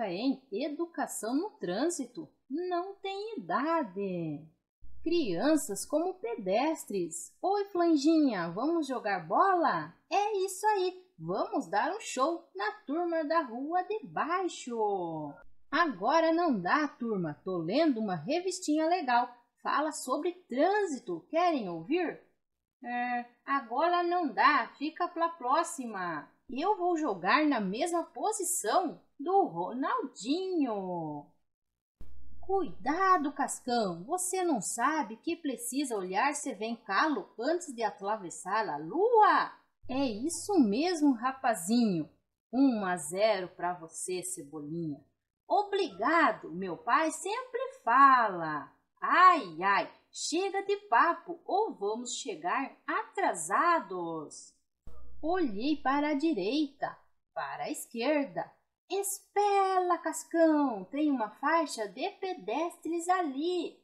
técnica é em educação no trânsito não tem idade. Crianças como pedestres. Oi, Flanjinha, vamos jogar bola? É isso aí, vamos dar um show na turma da rua de baixo. Agora não dá, turma, tô lendo uma revistinha legal. Fala sobre trânsito, querem ouvir? É, agora não dá, fica pra próxima eu vou jogar na mesma posição do Ronaldinho. Cuidado, Cascão! Você não sabe que precisa olhar se vem calo antes de atravessar a lua? É isso mesmo, rapazinho. 1 a 0 para você, Cebolinha. Obrigado, meu pai sempre fala. Ai, ai, chega de papo ou vamos chegar atrasados. Olhei para a direita, para a esquerda. Espela, Cascão! Tem uma faixa de pedestres ali.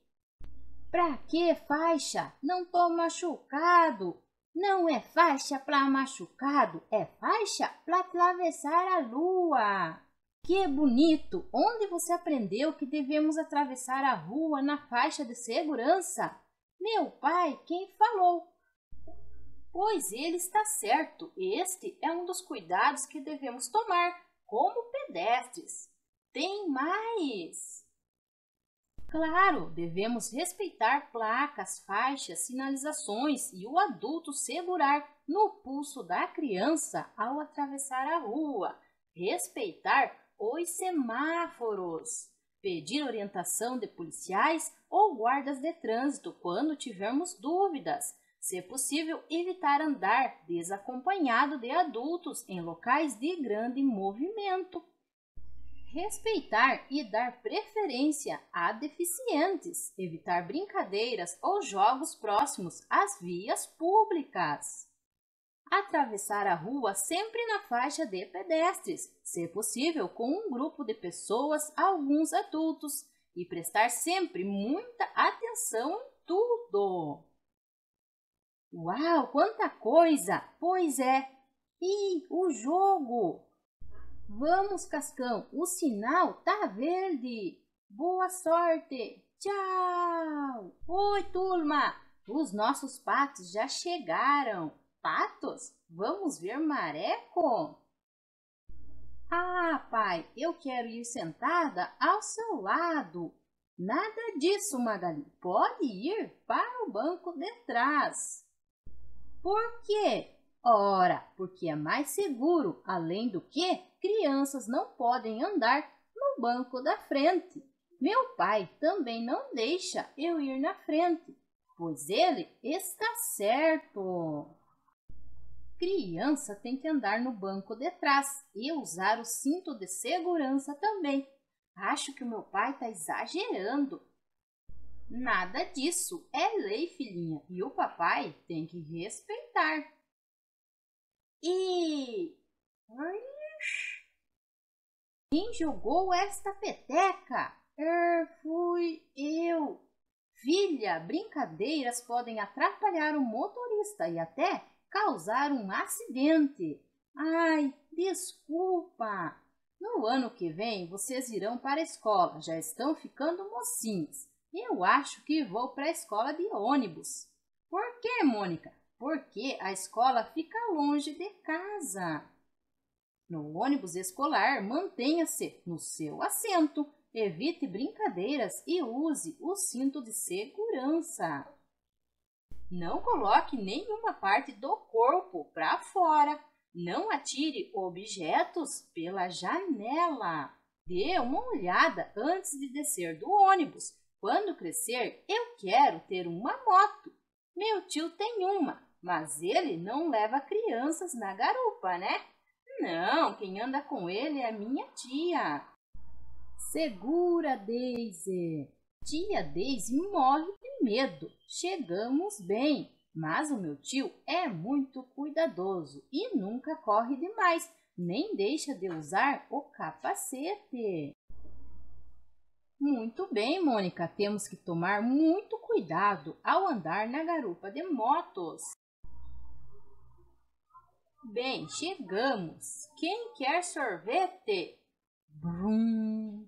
Pra que faixa? Não tô machucado. Não é faixa pra machucado, é faixa pra atravessar a lua. Que bonito! Onde você aprendeu que devemos atravessar a rua na faixa de segurança? Meu pai, quem falou? Pois ele está certo, este é um dos cuidados que devemos tomar como pedestres. Tem mais! Claro, devemos respeitar placas, faixas, sinalizações e o adulto segurar no pulso da criança ao atravessar a rua, respeitar os semáforos, pedir orientação de policiais ou guardas de trânsito quando tivermos dúvidas, se possível, evitar andar desacompanhado de adultos em locais de grande movimento. Respeitar e dar preferência a deficientes. Evitar brincadeiras ou jogos próximos às vias públicas. Atravessar a rua sempre na faixa de pedestres, se possível com um grupo de pessoas, alguns adultos, e prestar sempre muita atenção em tudo. Uau, quanta coisa! Pois é! E o jogo! Vamos, Cascão, o sinal tá verde! Boa sorte! Tchau! Oi, turma! Os nossos patos já chegaram! Patos? Vamos ver mareco? Ah, pai, eu quero ir sentada ao seu lado. Nada disso, Magali. Pode ir para o banco de trás. Por quê? Ora, porque é mais seguro, além do que crianças não podem andar no banco da frente. Meu pai também não deixa eu ir na frente, pois ele está certo. Criança tem que andar no banco de trás e usar o cinto de segurança também. Acho que o meu pai está exagerando. Nada disso. É lei, filhinha. E o papai tem que respeitar. E. Ixi. Quem jogou esta peteca? Er, fui eu. Filha, brincadeiras podem atrapalhar o motorista e até causar um acidente. Ai, desculpa. No ano que vem vocês irão para a escola, já estão ficando mocinhas. Eu acho que vou para a escola de ônibus. Por quê, Mônica? Porque a escola fica longe de casa. No ônibus escolar, mantenha-se no seu assento, evite brincadeiras e use o cinto de segurança. Não coloque nenhuma parte do corpo para fora. Não atire objetos pela janela. Dê uma olhada antes de descer do ônibus quando crescer, eu quero ter uma moto. Meu tio tem uma, mas ele não leva crianças na garupa, né? Não, quem anda com ele é minha tia. Segura, Daisy. Tia Daisy morre de medo. Chegamos bem, mas o meu tio é muito cuidadoso e nunca corre demais, nem deixa de usar o capacete. Muito bem, Mônica, temos que tomar muito cuidado ao andar na garupa de motos. Bem, chegamos. Quem quer sorvete? Brum.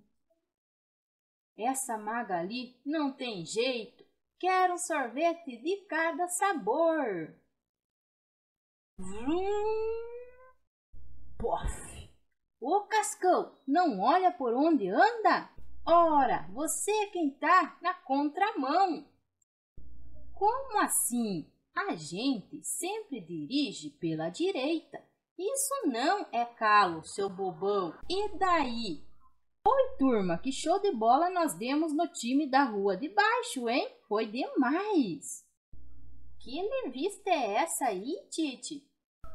Essa Magali não tem jeito. Quero um sorvete de cada sabor. Brum. Pof. Ô Cascão, não olha por onde anda? Ora, você é quem está na contramão. Como assim? A gente sempre dirige pela direita. Isso não é calo, seu bobão. E daí? Oi, turma, que show de bola nós demos no time da rua de baixo, hein? Foi demais! Que revista é essa aí, Titi?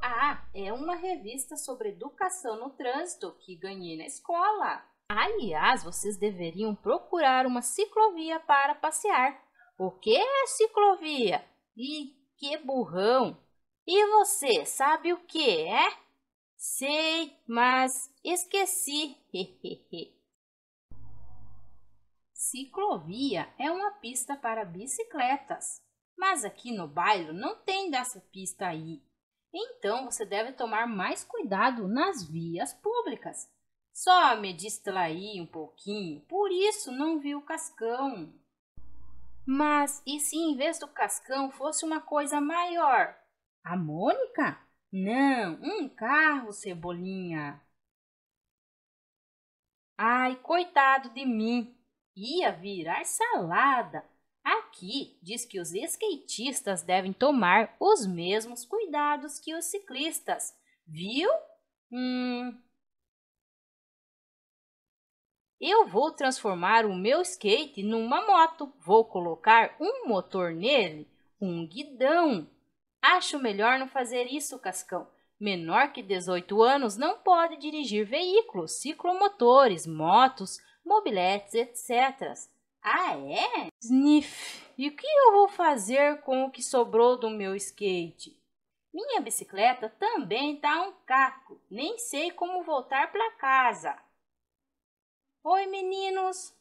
Ah, é uma revista sobre educação no trânsito que ganhei na escola. Aliás, vocês deveriam procurar uma ciclovia para passear. O que é ciclovia? E que burrão! E você sabe o que é? Sei, mas esqueci. ciclovia é uma pista para bicicletas, mas aqui no bairro não tem dessa pista aí. Então você deve tomar mais cuidado nas vias públicas só me distraí um pouquinho, por isso não vi o cascão. Mas e se em vez do cascão fosse uma coisa maior? A Mônica? Não, um carro, Cebolinha. Ai, coitado de mim! Ia virar salada. Aqui diz que os skatistas devem tomar os mesmos cuidados que os ciclistas, viu? Hum, eu vou transformar o meu skate numa moto. Vou colocar um motor nele, um guidão. Acho melhor não fazer isso, Cascão. Menor que 18 anos não pode dirigir veículos, ciclomotores, motos, mobiletes, etc. Ah, é? Sniff, e o que eu vou fazer com o que sobrou do meu skate? Minha bicicleta também tá um caco. Nem sei como voltar para casa. Oi, meninos!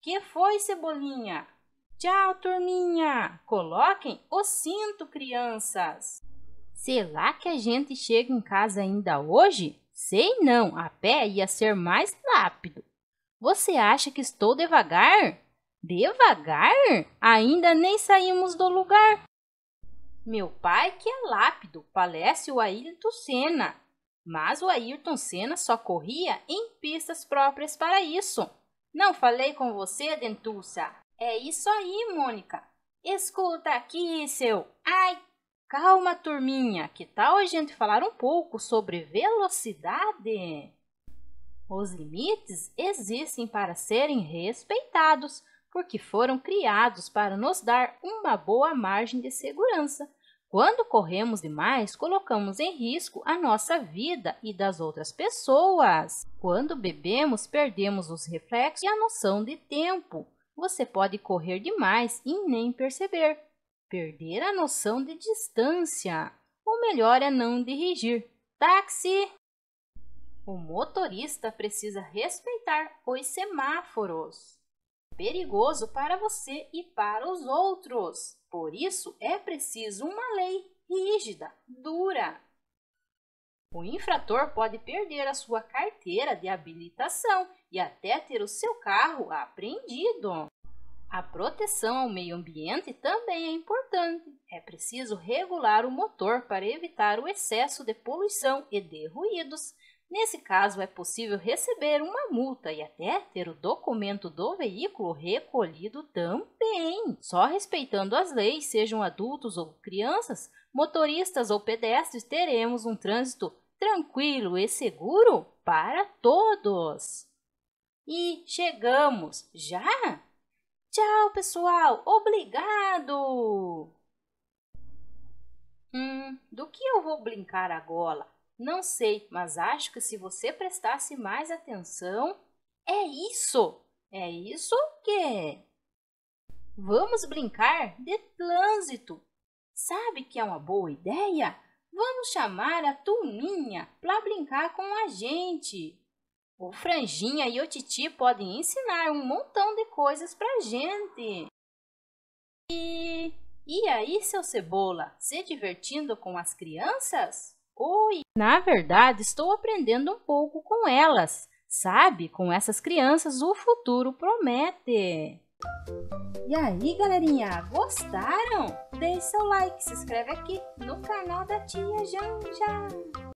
Que foi, Cebolinha? Tchau, turminha! Coloquem o cinto, crianças! Será que a gente chega em casa ainda hoje? Sei não, a pé ia ser mais rápido. Você acha que estou devagar? Devagar? Ainda nem saímos do lugar. Meu pai que é lápido, palece o Ailton Senna. Mas o Ayrton Senna só corria em pistas próprias para isso. Não falei com você, Dentuça. É isso aí, Mônica. Escuta aqui, seu. Ai! Calma, turminha. Que tal a gente falar um pouco sobre velocidade? Os limites existem para serem respeitados, porque foram criados para nos dar uma boa margem de segurança quando corremos demais, colocamos em risco a nossa vida e das outras pessoas. Quando bebemos, perdemos os reflexos e a noção de tempo. Você pode correr demais e nem perceber. Perder a noção de distância. O melhor é não dirigir. Táxi! O motorista precisa respeitar os semáforos perigoso para você e para os outros. Por isso, é preciso uma lei rígida, dura. O infrator pode perder a sua carteira de habilitação e até ter o seu carro apreendido. A proteção ao meio ambiente também é importante. É preciso regular o motor para evitar o excesso de poluição e de ruídos, Nesse caso, é possível receber uma multa e até ter o documento do veículo recolhido também. Só respeitando as leis, sejam adultos ou crianças, motoristas ou pedestres, teremos um trânsito tranquilo e seguro para todos. E chegamos! Já? Tchau, pessoal! Obrigado! Hum, do que eu vou brincar agora? Não sei, mas acho que se você prestasse mais atenção, é isso! É isso o quê? É. Vamos brincar de trânsito. Sabe que é uma boa ideia? Vamos chamar a turminha para brincar com a gente. O Franjinha e o Titi podem ensinar um montão de coisas para gente. E... e aí, seu Cebola, se divertindo com as crianças? Oi! Na verdade, estou aprendendo um pouco com elas. Sabe, com essas crianças o futuro promete. E aí, galerinha, gostaram? Deixe seu like, se inscreve aqui no canal da Tia Janja.